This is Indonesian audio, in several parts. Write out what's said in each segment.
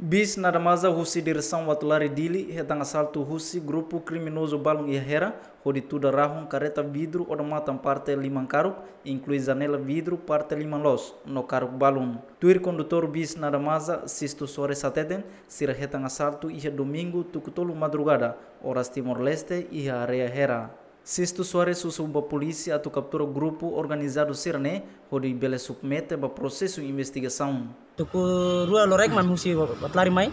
Bis na damaza husi direção watulari e dili, retang assalto husi grupo criminoso balon e herra, rodi tudo rahum careta vidro ou matan parte liman karuk, inclui janela vidro parte liman los, no karuk balung. Tuir konduktor bis na damaza, sisto sore sateten, sira asalto assalto e tu tucutolo madrugada, oras Timor-Leste e area herra. Sisto Soares usou a polícia a captura o grupo organizado Sirne, onde Bela submete ao processo de investigação. Tuku rua lorek mami musi batlari mai,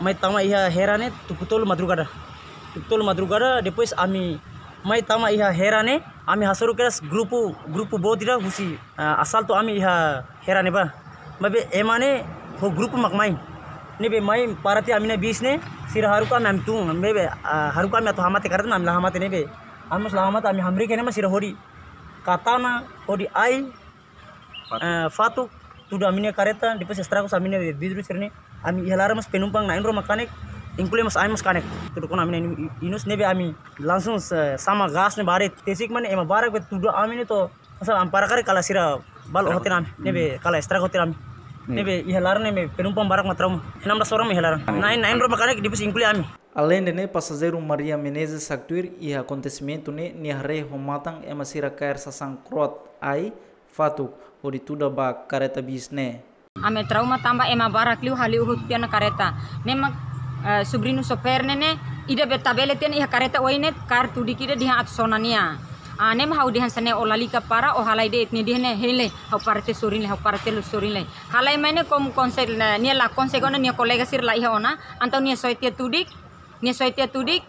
mai tama iha herane tuku tolu madrugada. Tuku tolu madrugada depois ami mai tama iha herane ami hasaru keras grupu grupu bodira husi asal tu ami iha herane ba. Mabe emane ho grupu mak makmai. Nebe mai parati amina bisne ne haruka mam tu, mabe haruka mam to hamate karatan amla hamate nebe. anu lama mata ami hamri kene masih hori. Katana hori ai eh, fatu tudu amine kareta depois saminya di vidro sini ami ihalara mas penumpang nain ro makanek inkulai mas ai mas kanek tudu kon ini inus nebe ami langsung sama gas ne bare tesik mane ema barak be tudu amine to asal ampara kare kala sira bal hotin ami nebe kala estrago hotin ami nebe hmm. ihalara nebe penumpang barak matramu. enam belas orang ihalara nain nain ro di pas inkulai ami Além de né, passageiro Maria Menezes actuir e acontecimento né, niarre romatan é e masira cair sasan crot ai fatuk orituda ba kareta bis né. Ame trauma tamba ema barak liu hali uhut piana kareta. Nema uh, eh, sobrino soper nene ida betabele ten ia careta oinet kar tudikida diha atsonania. anem hau dihan sene olali ka para o halai de itni dihne hele hau parte surin le hau parte lu surin le halai mene kom konsel nia la konsel gona nia kolega sir la iha ona antau nia soitia tudik ni soite tudik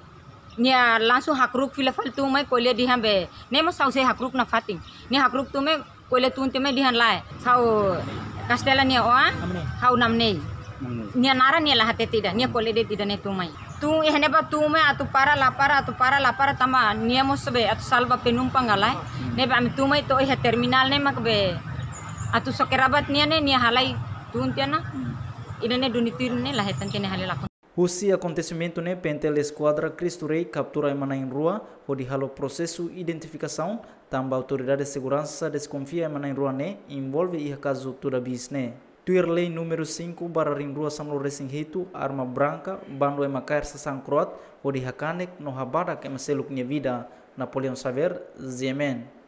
ni langsung hakruk filafal tu mai koile dihan be ne mo sause hakruk na fating ni hakruk tu me koile tun te me dihan lae sau kastela ni oa hau namnei ni nara ni hate tida ni kole de tida ne tu mai tu ehne ba tu me atu para lapara atu para lapara tama mo sebe, atu salba penumpang pangalai ne ba tu mai to e terminal ne mak be. atu sokerabat ni ne ni halai tun tiana idane ini ne lahetan tiana halai lakon Husi acontecimento ne né? pentel esquadra Cristo Rei captura rua, Emanainrua, onde halo processo identificação, tamba autoridade de segurança desconfia Emanainrua ne, né? envolve e caso toda bisne. Né? Tuir lei número 5 barra Rinrua Samlo Resinghito, arma branca, bando emacar Sasan Croat, onde hakanek no habada que é maseluk vida, Napoleão Saver, Ziemen.